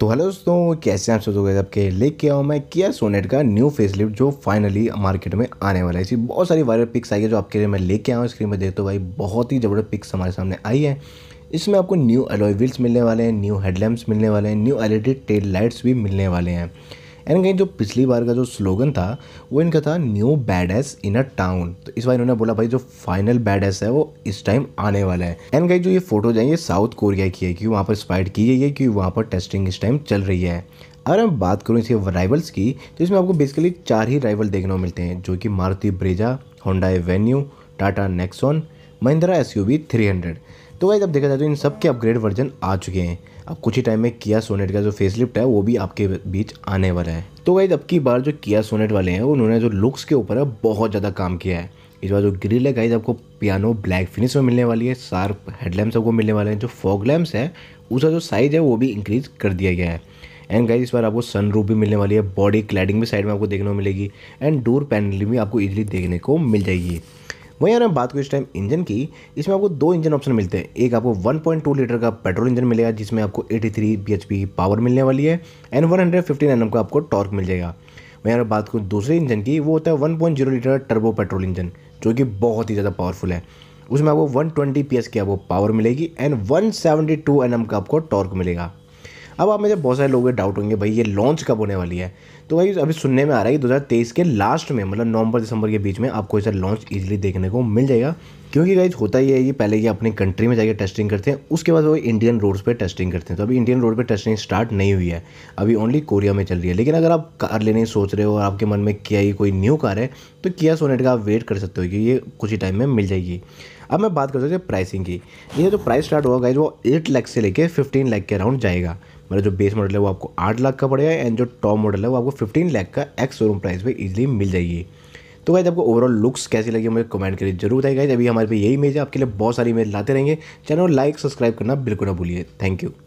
तो हेलो दोस्तों कैसे आप सोचोगे तो के लेके आओ मैं किया सोनेट का न्यू फेसलिफ्ट जो फाइनली मार्केट में आने वाला है इसी बहुत सारी वायरल पिक्स आई है जो आपके लिए मैं लेके आया हूँ स्क्रीन में देखते हो भाई बहुत ही ज़बरदस्त पिक्स हमारे सामने आई है इसमें आपको न्यू एलॉय व्हील्स मिलने वाले हैं न्यू हेडलैम्प्स मिलने वाले हैं new L E tail lights भी मिलने वाले हैं एंड कहीं जो पिछली बार का जो स्लोगन था वो इनका था new badass in a town तो इस बार इन्होंने बोला भाई जो फाइनल बैड एस है वो इस टाइम आने वाला है एंड कहीं जो ये फोटो जाए ये साउथ कोरिया की है क्योंकि वहाँ पर स्पाइड की गई है क्योंकि वहाँ पर टेस्टिंग इस टाइम चल रही है अगर मैं बात करूँ इसके राइवल्स की तो इसमें आपको बेसिकली चार ही राइवल देखने को मिलते हैं जो कि Maruti Brezza Honda Venue Tata Nexon Mahindra S U V three hundred तो वही अब देखा जाए तो इन सब के अपग्रेड वर्जन आ चुके हैं अब कुछ ही टाइम में किया सोनेट का जो फेसलिफ्ट है वो भी आपके बीच आने वाला है तो गाइज अब की बार जो किया सोनेट वाले हैं उन्होंने जो लुक्स के ऊपर है बहुत ज़्यादा काम किया है इस बार जो ग्रिल है गाइज आपको पियानो ब्लैक फिनिश में मिलने वाली है शार्प हेडलैम्प आपको मिलने वाले हैं जो फॉग लैम्प्स है उसका जो साइज़ है वो भी इंक्रीज कर दिया गया है एंड गाइज इस बार आपको सन रूप भी मिलने वाली है बॉडी क्लैडिंग भी साइड में आपको देखने को मिलेगी एंड डोर पैनल भी आपको ईजिली देखने को मिल जाएगी वहीं अगर हम बात कुछ टाइम इंजन की इसमें आपको दो इंजन ऑप्शन मिलते हैं एक आपको 1.2 लीटर का पेट्रोल इंजन मिलेगा जिसमें आपको 83 बी पावर मिलने वाली है एंड वन हंड्रेड का आपको टॉर्क मिल जाएगा वहीं अगर बात करूँ दूसरे इंजन की वो होता है one litre turbo petrol engine जो कि बहुत ही ज़्यादा पावरफुल है उसमें आपको 120 पीएस की आपको पावर मिलेगी एंड 172 एनएम का आपको टॉर्क मिलेगा अब आप में बहुत सारे लोगों डाउट होंगे भाई ये लॉन्च कब होने वाली है तो भाई अभी सुनने में आ रहा है दो हज़ार तेईस के लास्ट में मतलब नवंबर दिसंबर के बीच में आपको इसे लॉन्च ईजिली देखने को मिल जाएगा क्योंकि गाइज होता ही है ये पहले ये अपनी कंट्री में जाके टेस्टिंग करते हैं उसके बाद वो इंडियन रोड्स पे टेस्टिंग करते हैं तो अभी इंडियन रोड पे टेस्टिंग स्टार्ट नहीं हुई है अभी ओनली कोरिया में चल रही है लेकिन अगर आप कार लेने सोच रहे हो और आपके मन में किया ही कोई न्यू कार है तो किया सोनेट का आप वेट कर सकते हो कि ये कुछ ही टाइम में मिल जाएगी अब मैं बात करता हूँ प्राइसिंग की ये जो प्राइस स्टार्ट होगा गाइज वो एट लैख से लेकर फिफ्टीन लैख के अराउंड जाएगा मतलब जो बेस मॉडल है वो आपको आठ लाख का पड़ेगा एंड जो टॉप मॉडल है वो आपको फिफ्टीन लाख का एक्स शोरूम प्राइस पर ईजिली मिल जाएगी तो गाइज आपको ओवरऑल लुक्स कैसी लगी मुझे कमेंट करिए जरूर बताइए गाइज अभी हमारे पे यही इमेज है आपके लिए बहुत सारी इमेज लाते रहेंगे चैनल लाइक सब्सक्राइब करना बिल्कुल ना भूलिए थैंक यू